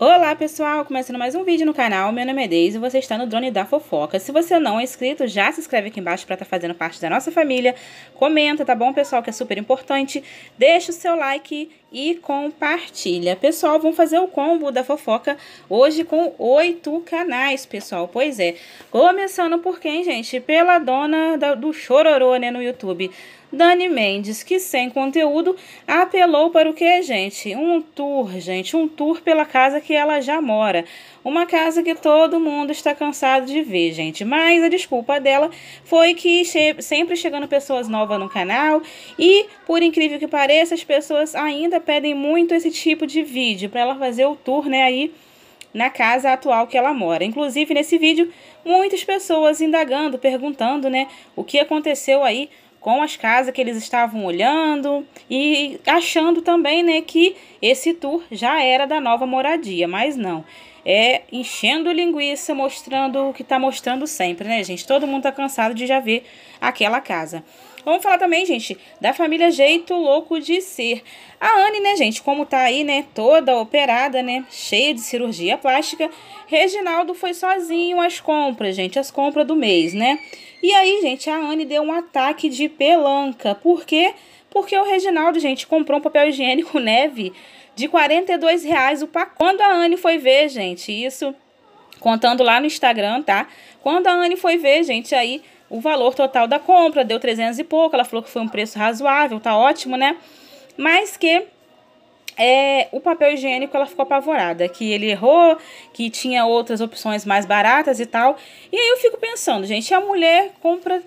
Olá pessoal, começando mais um vídeo no canal, meu nome é Deise e você está no Drone da Fofoca. Se você não é inscrito, já se inscreve aqui embaixo para estar tá fazendo parte da nossa família. Comenta, tá bom pessoal, que é super importante. Deixa o seu like e compartilha. Pessoal, vamos fazer o combo da fofoca hoje com oito canais, pessoal. Pois é, começando por quem, gente? Pela dona do Chororô, né, no YouTube. Dani Mendes, que sem conteúdo, apelou para o que, gente? Um tour, gente, um tour pela casa que ela já mora. Uma casa que todo mundo está cansado de ver, gente. Mas a desculpa dela foi que che sempre chegando pessoas novas no canal e, por incrível que pareça, as pessoas ainda pedem muito esse tipo de vídeo para ela fazer o tour, né, aí na casa atual que ela mora. Inclusive, nesse vídeo, muitas pessoas indagando, perguntando, né, o que aconteceu aí com as casas que eles estavam olhando e achando também, né, que esse tour já era da nova moradia, mas não. É enchendo linguiça, mostrando o que está mostrando sempre, né, gente? Todo mundo tá cansado de já ver aquela casa. Vamos falar também, gente, da família Jeito Louco de Ser. A Anne, né, gente, como tá aí, né, toda operada, né, cheia de cirurgia plástica, Reginaldo foi sozinho às compras, gente, as compras do mês, né? E aí, gente, a Anne deu um ataque de pelanca. Por quê? Porque o Reginaldo, gente, comprou um papel higiênico neve né, de R$ reais o pacote. Quando a Anne foi ver, gente, isso contando lá no Instagram, tá? Quando a Anne foi ver, gente, aí o valor total da compra, deu 300 e pouco, ela falou que foi um preço razoável, tá ótimo, né? Mas que é, o papel higiênico ela ficou apavorada, que ele errou, que tinha outras opções mais baratas e tal. E aí eu fico pensando, gente, a mulher compra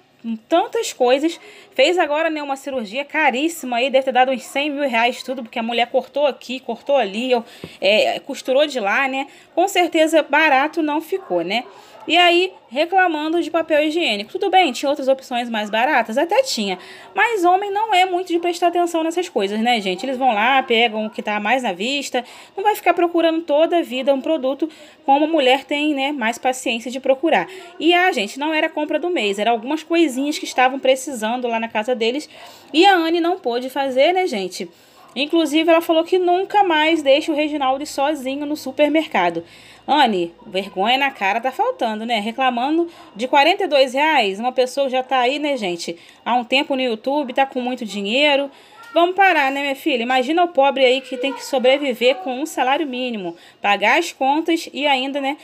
tantas coisas, fez agora né, uma cirurgia caríssima aí, deve ter dado uns 100 mil reais tudo, porque a mulher cortou aqui, cortou ali, ou é, costurou de lá, né? Com certeza barato não ficou, né? E aí, reclamando de papel higiênico. Tudo bem, tinha outras opções mais baratas? Até tinha. Mas homem não é muito de prestar atenção nessas coisas, né, gente? Eles vão lá, pegam o que tá mais na vista, não vai ficar procurando toda a vida um produto como a mulher tem, né, mais paciência de procurar. E a ah, gente, não era compra do mês, era algumas coisinhas que estavam precisando lá na casa deles e a Anne não pôde fazer, né, gente? Inclusive, ela falou que nunca mais deixa o Reginaldo sozinho no supermercado. Anne, vergonha na cara tá faltando, né? Reclamando de 42 reais. Uma pessoa já tá aí, né, gente? Há um tempo no YouTube, tá com muito dinheiro. Vamos parar, né, minha filha? Imagina o pobre aí que tem que sobreviver com um salário mínimo, pagar as contas e ainda, né,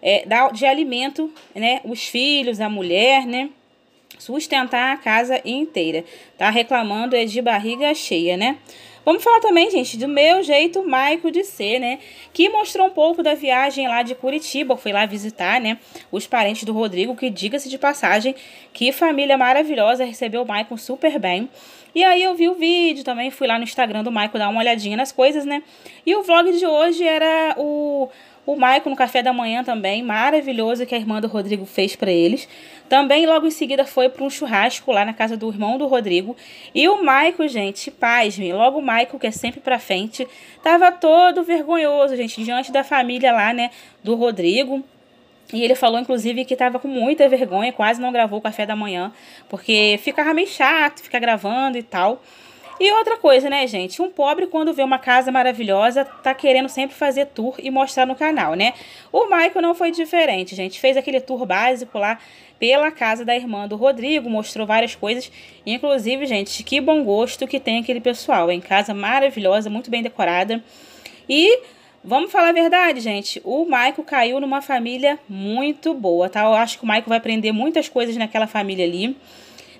é, dar de alimento, né, os filhos, a mulher, né? Sustentar a casa inteira. Tá reclamando é de barriga cheia, né? Vamos falar também, gente, do meu jeito Maico de ser, né? Que mostrou um pouco da viagem lá de Curitiba. Fui lá visitar, né? Os parentes do Rodrigo, que diga-se de passagem, que família maravilhosa, recebeu o Maico super bem. E aí eu vi o vídeo também, fui lá no Instagram do Maico dar uma olhadinha nas coisas, né? E o vlog de hoje era o o Maico no café da manhã também, maravilhoso que a irmã do Rodrigo fez para eles. Também logo em seguida foi para um churrasco lá na casa do irmão do Rodrigo. E o Maico, gente, pasme, logo o Maico, que é sempre para frente, tava todo vergonhoso, gente, diante da família lá, né, do Rodrigo. E ele falou, inclusive, que estava com muita vergonha, quase não gravou o café da manhã, porque ficava meio chato, ficar gravando e tal. E outra coisa, né, gente? Um pobre, quando vê uma casa maravilhosa, tá querendo sempre fazer tour e mostrar no canal, né? O Michael não foi diferente, gente. Fez aquele tour básico lá pela casa da irmã do Rodrigo, mostrou várias coisas. Inclusive, gente, que bom gosto que tem aquele pessoal, em Casa maravilhosa, muito bem decorada. E Vamos falar a verdade, gente. O Maico caiu numa família muito boa, tá? Eu acho que o Maico vai aprender muitas coisas naquela família ali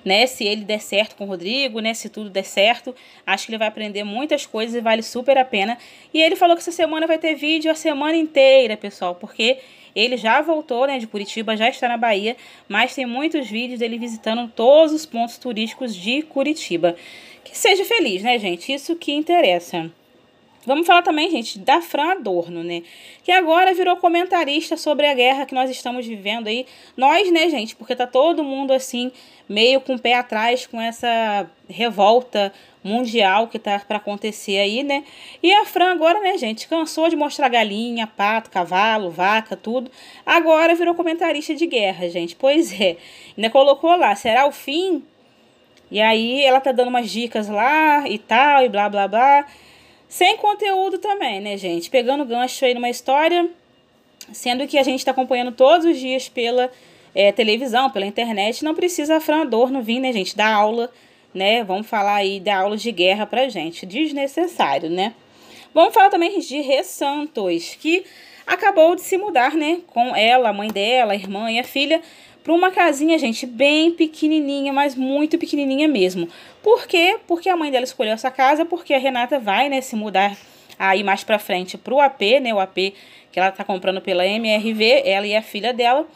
né? Se ele der certo com o Rodrigo, né? Se tudo der certo, acho que ele vai aprender muitas coisas e vale super a pena. E ele falou que essa semana vai ter vídeo a semana inteira, pessoal, porque ele já voltou, né, de Curitiba, já está na Bahia, mas tem muitos vídeos dele visitando todos os pontos turísticos de Curitiba. Que seja feliz, né, gente? Isso que interessa. Vamos falar também, gente, da Fran Adorno, né? Que agora virou comentarista sobre a guerra que nós estamos vivendo aí. Nós, né, gente? Porque tá todo mundo assim, meio com o pé atrás com essa revolta mundial que tá para acontecer aí, né? E a Fran agora, né, gente, cansou de mostrar galinha, pato, cavalo, vaca, tudo. Agora virou comentarista de guerra, gente. Pois é. Ainda colocou lá, será o fim? E aí ela tá dando umas dicas lá e tal, e blá blá blá. Sem conteúdo também, né, gente? Pegando gancho aí numa história, sendo que a gente está acompanhando todos os dias pela é, televisão, pela internet, não precisa a Fran Adorno vir, né, gente, dar aula, né? Vamos falar aí da aulas de guerra pra gente, desnecessário, né? Vamos falar também de Rê Santos, que acabou de se mudar, né, com ela, a mãe dela, a irmã e a filha, para uma casinha, gente, bem pequenininha, mas muito pequenininha mesmo. Por quê? Porque a mãe dela escolheu essa casa, porque a Renata vai, né, se mudar aí mais para frente para o AP, né, o AP que ela está comprando pela MRV, ela e a filha dela.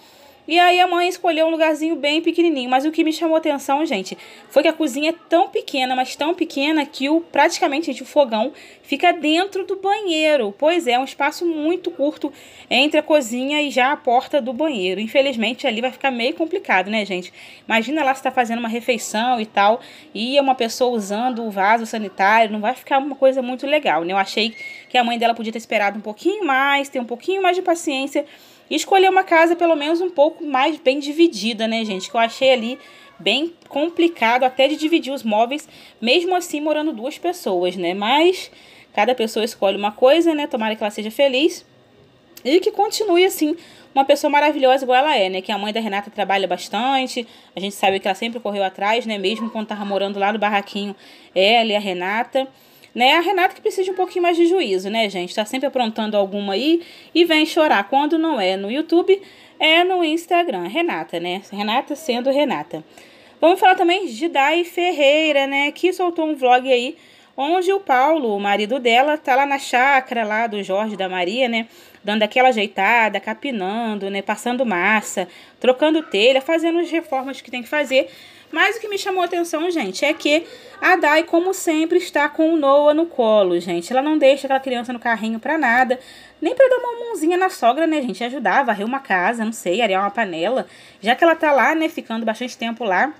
E aí a mãe escolheu um lugarzinho bem pequenininho. Mas o que me chamou atenção, gente, foi que a cozinha é tão pequena, mas tão pequena, que o, praticamente, gente, o fogão fica dentro do banheiro. Pois é, é, um espaço muito curto entre a cozinha e já a porta do banheiro. Infelizmente, ali vai ficar meio complicado, né, gente? Imagina lá se tá fazendo uma refeição e tal, e uma pessoa usando o vaso sanitário, não vai ficar uma coisa muito legal, né? Eu achei que a mãe dela podia ter esperado um pouquinho mais, ter um pouquinho mais de paciência e escolher uma casa pelo menos um pouco mais bem dividida, né, gente? Que eu achei ali bem complicado até de dividir os móveis, mesmo assim morando duas pessoas, né? Mas cada pessoa escolhe uma coisa, né? Tomara que ela seja feliz e que continue assim uma pessoa maravilhosa igual ela é, né? Que a mãe da Renata trabalha bastante, a gente sabe que ela sempre correu atrás, né? Mesmo quando tava morando lá no barraquinho, ela e a Renata. Né? A Renata que precisa de um pouquinho mais de juízo, né, gente? Tá sempre aprontando alguma aí e vem chorar. Quando não é no YouTube, é no Instagram. Renata, né? Renata sendo Renata. Vamos falar também de Dai Ferreira, né? Que soltou um vlog aí onde o Paulo, o marido dela, tá lá na chácara lá do Jorge da Maria, né? Dando aquela ajeitada, capinando, né? Passando massa, trocando telha, fazendo as reformas que tem que fazer mas o que me chamou a atenção, gente, é que a Dai, como sempre, está com o Noah no colo, gente. Ela não deixa aquela criança no carrinho pra nada. Nem pra dar uma mãozinha na sogra, né, gente? Ajudar, varrer uma casa, não sei, arear uma panela. Já que ela tá lá, né, ficando bastante tempo lá,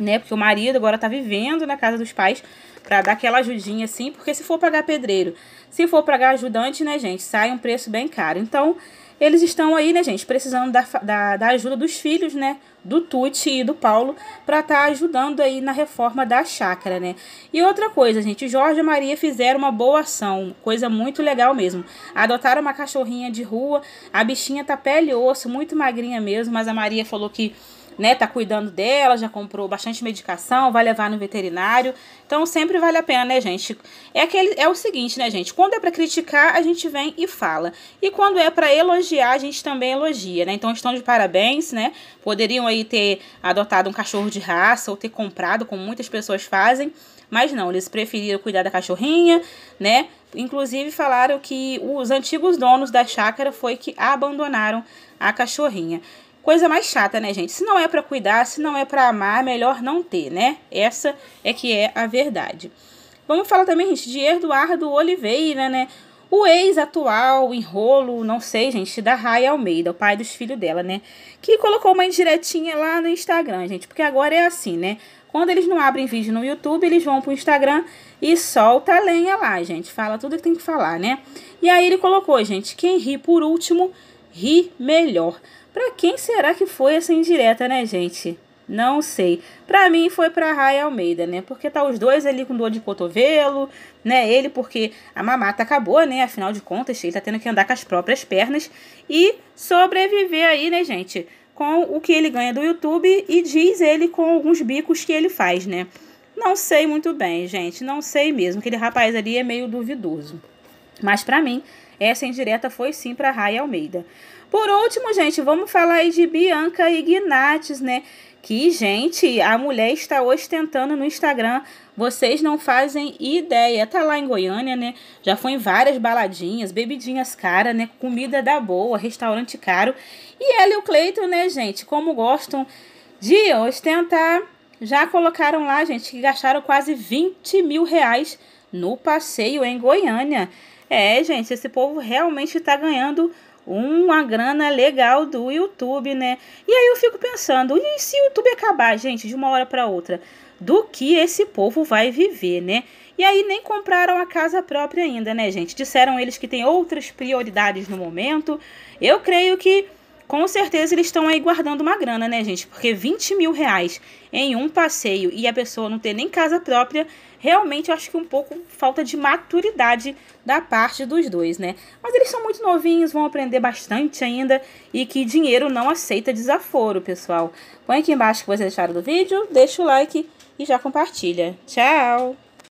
né? Porque o marido agora tá vivendo na casa dos pais para dar aquela ajudinha assim, porque se for pagar pedreiro, se for pagar ajudante, né, gente, sai um preço bem caro. Então, eles estão aí, né, gente, precisando da, da, da ajuda dos filhos, né, do Tuti e do Paulo, para estar tá ajudando aí na reforma da chácara, né. E outra coisa, gente, Jorge e Maria fizeram uma boa ação, coisa muito legal mesmo. Adotaram uma cachorrinha de rua, a bichinha tá pele e osso, muito magrinha mesmo, mas a Maria falou que né, tá cuidando dela, já comprou bastante medicação, vai levar no veterinário. Então sempre vale a pena, né, gente? É aquele é o seguinte, né, gente? Quando é para criticar, a gente vem e fala. E quando é para elogiar, a gente também elogia, né? Então estão de parabéns, né? Poderiam aí ter adotado um cachorro de raça ou ter comprado, como muitas pessoas fazem. Mas não, eles preferiram cuidar da cachorrinha, né? Inclusive falaram que os antigos donos da chácara foi que abandonaram a cachorrinha. Coisa mais chata, né, gente? Se não é para cuidar, se não é para amar, melhor não ter, né? Essa é que é a verdade. Vamos falar também, gente, de Eduardo Oliveira, né? O ex-atual enrolo, não sei, gente, da Raia Almeida, o pai dos filhos dela, né? Que colocou uma indiretinha lá no Instagram, gente, porque agora é assim, né? Quando eles não abrem vídeo no YouTube, eles vão pro Instagram e solta a lenha lá, gente. Fala tudo que tem que falar, né? E aí ele colocou, gente, quem ri por último, ri melhor. Para quem será que foi essa indireta, né, gente? Não sei. Para mim foi para Ray Almeida, né? Porque tá os dois ali com dor de cotovelo, né? Ele porque a mamata acabou, né? Afinal de contas, ele tá tendo que andar com as próprias pernas e sobreviver aí, né, gente? Com o que ele ganha do YouTube e diz ele com alguns bicos que ele faz, né? Não sei muito bem, gente. Não sei mesmo. Aquele rapaz ali é meio duvidoso. Mas para mim, essa indireta foi sim para Ray Almeida. Por último, gente, vamos falar aí de Bianca Ignatius, né? Que, gente, a mulher está ostentando no Instagram. Vocês não fazem ideia. Tá lá em Goiânia, né? Já foi em várias baladinhas, bebidinhas cara, né? Comida da boa, restaurante caro. E ela e o Cleiton, né, gente? Como gostam de ostentar, já colocaram lá, gente, que gastaram quase 20 mil reais no passeio em Goiânia. É, gente, esse povo realmente está ganhando uma grana legal do YouTube, né? E aí eu fico pensando, e se o YouTube acabar, gente, de uma hora para outra, do que esse povo vai viver, né? E aí nem compraram a casa própria ainda, né, gente? Disseram eles que tem outras prioridades no momento. Eu creio que com certeza eles estão aí guardando uma grana, né, gente? Porque 20 mil reais em um passeio e a pessoa não ter nem casa própria, realmente eu acho que um pouco falta de maturidade da parte dos dois, né? Mas eles são muito novinhos, vão aprender bastante ainda e que dinheiro não aceita desaforo, pessoal. Põe aqui embaixo o que vocês acharam do vídeo, deixa o like e já compartilha. Tchau!